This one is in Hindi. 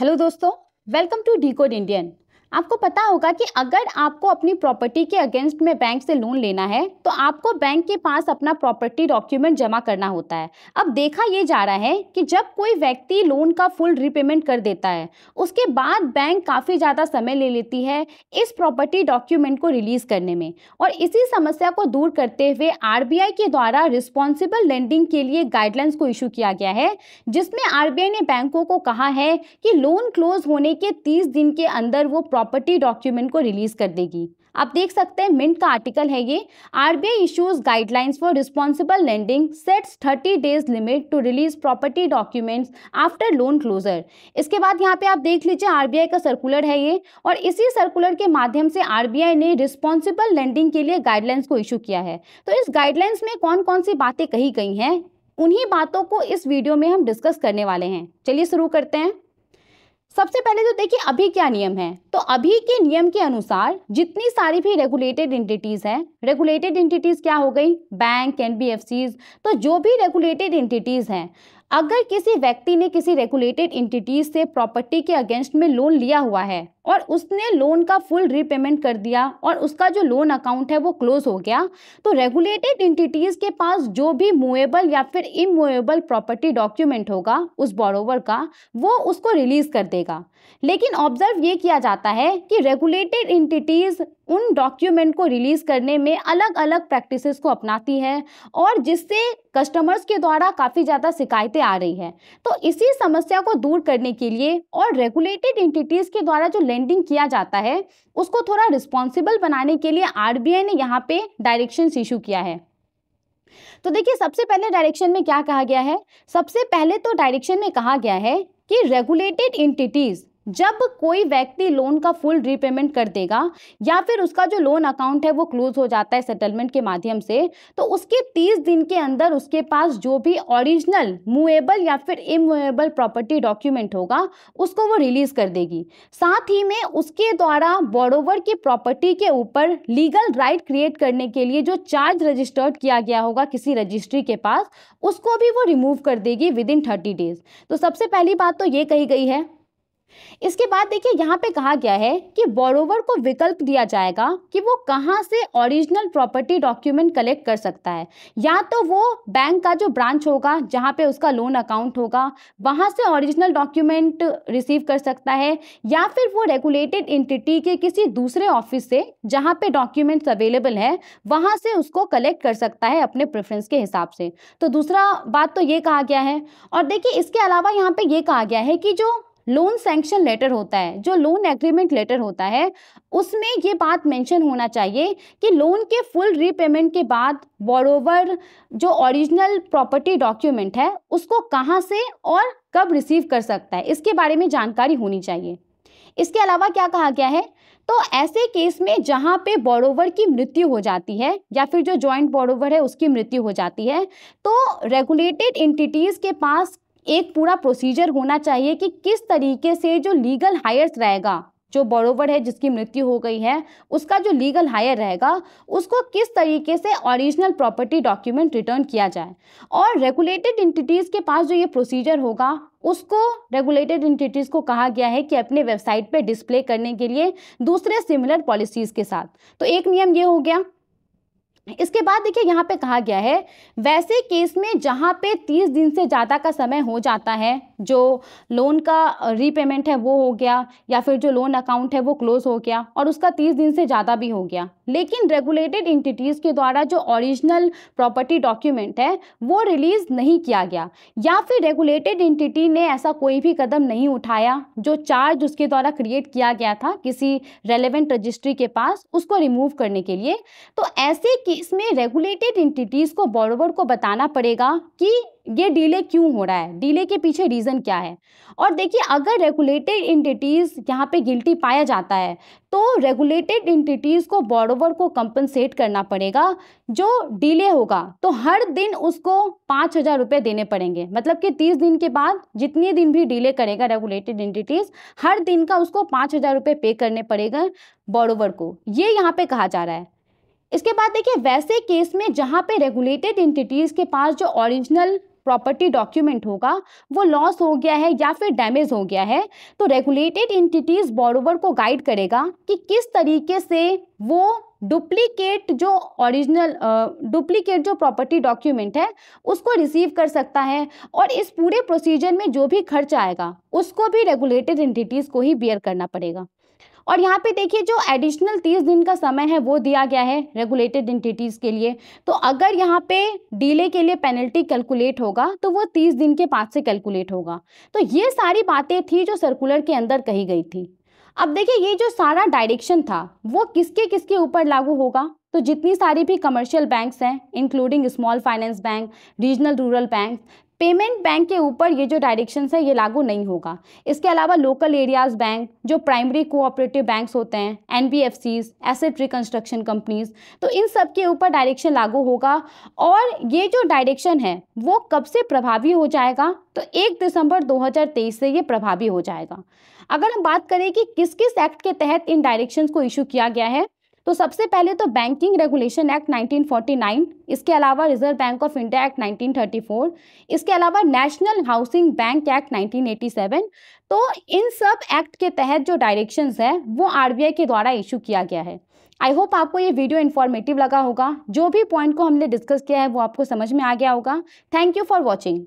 हेलो दोस्तों welcome to decode Indian आपको पता होगा कि अगर आपको अपनी प्रॉपर्टी के अगेंस्ट में बैंक से लोन लेना है तो आपको बैंक के पास अपना प्रॉपर्टी डॉक्यूमेंट जमा करना होता है अब देखा यह जा रहा है कि जब कोई व्यक्ति लोन का फुल रिपेमेंट कर देता है उसके बाद बैंक काफ़ी ज़्यादा समय ले लेती है इस प्रॉपर्टी डॉक्यूमेंट को रिलीज़ करने में और इसी समस्या को दूर करते हुए आर के द्वारा रिस्पॉन्सिबल लेंडिंग के लिए गाइडलाइंस को इशू किया गया है जिसमें आर ने बैंकों को कहा है कि लोन क्लोज होने के तीस दिन के अंदर वो प्रॉपर्टी डॉक्यूमेंट को रिलीज कर देगी आप देख सकते हैं मिंट का आर्टिकल है ये RBI issues guidelines for responsible lending sets 30 days limit to release property documents after loan closure इसके बाद यहाँ पे आप देख लीजिए आरबीआई का सर्कुलर है ये और इसी सर्कुलर के माध्यम से आरबीआई ने रिस्पॉन्सिबल लैंडिंग के लिए गाइडलाइंस को इशू किया है तो इस गाइडलाइंस में कौन कौन सी बातें कही गई हैं उन्हीं बातों को इस वीडियो में हम डिस्कस करने वाले हैं चलिए शुरू करते हैं सबसे पहले तो देखिए अभी क्या नियम है तो अभी के नियम के अनुसार जितनी सारी भी रेगुलेटेड एंटिटीज हैं रेगुलेटेड एंटिटीज क्या हो गई बैंक एन बी तो जो भी रेगुलेटेड एंटिटीज हैं अगर किसी व्यक्ति ने किसी रेगुलेटेड एंटिटीज से प्रॉपर्टी के अगेंस्ट में लोन लिया हुआ है और उसने लोन का फुल रीपेमेंट कर दिया और उसका जो लोन अकाउंट है वो क्लोज हो गया तो रेगुलेटेड इंटिटीज़ के पास जो भी मूवेबल या फिर इमूवेबल प्रॉपर्टी डॉक्यूमेंट होगा उस बॉरोवर का वो उसको रिलीज़ कर देगा लेकिन ऑब्जर्व ये किया जाता है कि रेगुलेटेड इंटिटीज़ उन डॉक्यूमेंट को रिलीज़ करने में अलग अलग प्रैक्टिसेस को अपनाती है और जिससे कस्टमर्स के द्वारा काफ़ी ज़्यादा शिकायतें आ रही हैं तो इसी समस्या को दूर करने के लिए और रेगुलेटेड इंटिटीज़ के द्वारा जो लेंडिंग किया जाता है उसको थोड़ा रिस्पॉन्सिबल बनाने के लिए आरबीआई ने यहाँ पे डायरेक्शन इशू किया है तो देखिए सबसे पहले डायरेक्शन में क्या कहा गया है सबसे पहले तो डायरेक्शन में कहा गया है कि रेगुलेटेड इंटिटीज जब कोई व्यक्ति लोन का फुल रीपेमेंट कर देगा या फिर उसका जो लोन अकाउंट है वो क्लोज हो जाता है सेटलमेंट के माध्यम से तो उसके 30 दिन के अंदर उसके पास जो भी ओरिजिनल मूवेबल या फिर इमूवेबल प्रॉपर्टी डॉक्यूमेंट होगा उसको वो रिलीज कर देगी साथ ही में उसके द्वारा बोरोवर की प्रॉपर्टी के ऊपर लीगल राइट क्रिएट करने के लिए जो चार्ज रजिस्टर्ड किया गया होगा किसी रजिस्ट्री के पास उसको भी वो रिमूव कर देगी विद इन थर्टी डेज तो सबसे पहली बात तो ये कही गई है इसके बाद देखिए यहाँ पे कहा गया है कि बोरोवर को विकल्प दिया जाएगा कि वो कहाँ से ओरिजिनल प्रॉपर्टी डॉक्यूमेंट कलेक्ट कर सकता है या तो वो बैंक का जो ब्रांच होगा जहाँ पे उसका लोन अकाउंट होगा वहाँ से ओरिजिनल डॉक्यूमेंट रिसीव कर सकता है या फिर वो रेगुलेटेड इंटिटी के किसी दूसरे ऑफिस से जहाँ पे डॉक्यूमेंट्स अवेलेबल है वहाँ से उसको कलेक्ट कर सकता है अपने प्रेफरेंस के हिसाब से तो दूसरा बात तो ये कहा गया है और देखिए इसके अलावा यहाँ पे ये कहा गया है कि जो लोन सेंक्शन लेटर होता है जो लोन एग्रीमेंट लेटर होता है उसमें ये बात मेंशन होना चाहिए कि लोन के फुल रीपेमेंट के बाद बोरोवर जो ओरिजिनल प्रॉपर्टी डॉक्यूमेंट है उसको कहाँ से और कब रिसीव कर सकता है इसके बारे में जानकारी होनी चाहिए इसके अलावा क्या कहा गया है तो ऐसे केस में जहाँ पे बोरोवर की मृत्यु हो जाती है या फिर जो जॉइंट बोरोवर है उसकी मृत्यु हो जाती है तो रेगुलेटेड एंटिटीज़ के पास एक पूरा प्रोसीजर होना चाहिए कि किस तरीके से जो लीगल हायर्स रहेगा जो बरोवर है जिसकी मृत्यु हो गई है उसका जो लीगल हायर रहेगा उसको किस तरीके से ओरिजिनल प्रॉपर्टी डॉक्यूमेंट रिटर्न किया जाए और रेगुलेटेड इंटिटीज़ के पास जो ये प्रोसीजर होगा उसको रेगुलेटेड इंटिटीज़ को कहा गया है कि अपने वेबसाइट पर डिस्प्ले करने के लिए दूसरे सिमिलर पॉलिसीज़ के साथ तो एक नियम ये हो गया इसके बाद देखिए यहाँ पे कहा गया है वैसे केस में जहाँ पे 30 दिन से ज़्यादा का समय हो जाता है जो लोन का रीपेमेंट है वो हो गया या फिर जो लोन अकाउंट है वो क्लोज हो गया और उसका तीस दिन से ज़्यादा भी हो गया लेकिन रेगुलेटेड इंटिटीज़ के द्वारा जो ओरिजिनल प्रॉपर्टी डॉक्यूमेंट है वो रिलीज़ नहीं किया गया या फिर रेगुलेटेड इंटिटी ने ऐसा कोई भी कदम नहीं उठाया जो चार्ज उसके द्वारा क्रिएट किया गया था किसी रेलिवेंट रजिस्ट्री के पास उसको रिमूव करने के लिए तो ऐसे केस में रेगुलेटेड इंटिटीज़ को बॉरोवर को बताना पड़ेगा कि ये डिले क्यों हो रहा है डिले के पीछे रीज़न क्या है और देखिए अगर रेगुलेटेड इंटिटीज़ यहाँ पे गिल्टी पाया जाता है तो रेगुलेटेड इंटिटीज़ को बॉडोवर को कंपनसेट करना पड़ेगा जो डिले होगा तो हर दिन उसको पाँच हज़ार रुपये देने पड़ेंगे मतलब कि तीस दिन के बाद जितने दिन भी डिले करेगा रेगुलेटेड इंटिटीज़ हर दिन का उसको पाँच हज़ार रुपये पे करने पड़ेगा बॉरोवर को ये यहाँ पे कहा जा रहा है इसके बाद देखिए वैसे केस में जहाँ पे रेगुलेटेड इंटिटीज़ के पास जो ओरिजिनल प्रॉपर्टी डॉक्यूमेंट होगा वो लॉस हो गया है या फिर डैमेज हो गया है तो रेगुलेटेड इंटिटीज़ बॉरोवर को गाइड करेगा कि किस तरीके से वो डुप्लीकेट जो ओरिजिनल डुप्लीकेट जो प्रॉपर्टी डॉक्यूमेंट है उसको रिसीव कर सकता है और इस पूरे प्रोसीजर में जो भी खर्च आएगा उसको भी रेगुलेटेड इंटिटीज को ही बियर करना पड़ेगा और यहाँ पे देखिए जो एडिशनल तीस दिन का समय है वो दिया गया है रेगुलेटेड एंटिटीज़ के लिए तो अगर यहाँ पे डीले के लिए पेनल्टी कैलकुलेट होगा तो वो तीस दिन के बाद से कैलकुलेट होगा तो ये सारी बातें थी जो सर्कुलर के अंदर कही गई थी अब देखिए ये जो सारा डायरेक्शन था वो किसके किसके ऊपर लागू होगा तो जितनी सारी भी कमर्शियल बैंक्स हैं including small finance bank regional rural bank payment bank के ऊपर ये जो डायरेक्शन है ये लागू नहीं होगा इसके अलावा लोकल एरियाज़ बैंक जो प्राइमरी कोऑपरेटिव बैंक्स होते हैं N B F Cs asset reconstruction companies तो इन सब के ऊपर डायरेक्शन लागू होगा और ये जो डायरेक्शन है वो कब से प्रभावी हो जाएगा तो एक दिसंबर 2023 से ये प्रभावी हो जाएगा अगर हम बात करें कि किस किस एक्ट के तहत इन डायरेक्शंस को इशू किया गया है तो सबसे पहले तो बैंकिंग रेगुलेशन एक्ट 1949 इसके अलावा Reserve Bank of India act 1934 इसके अलावा नेशनल हाउसिंग बैंक एक्ट 1987 तो इन सब एक्ट के तहत जो डायरेक्शंस है वो आरबीआई के द्वारा इशू किया गया है आई होप आपको ये वीडियो इन्फॉर्मेटिव लगा होगा जो भी पॉइंट को हमने डिस्कस किया है वो आपको समझ में आ गया होगा थैंक यू फॉर वॉचिंग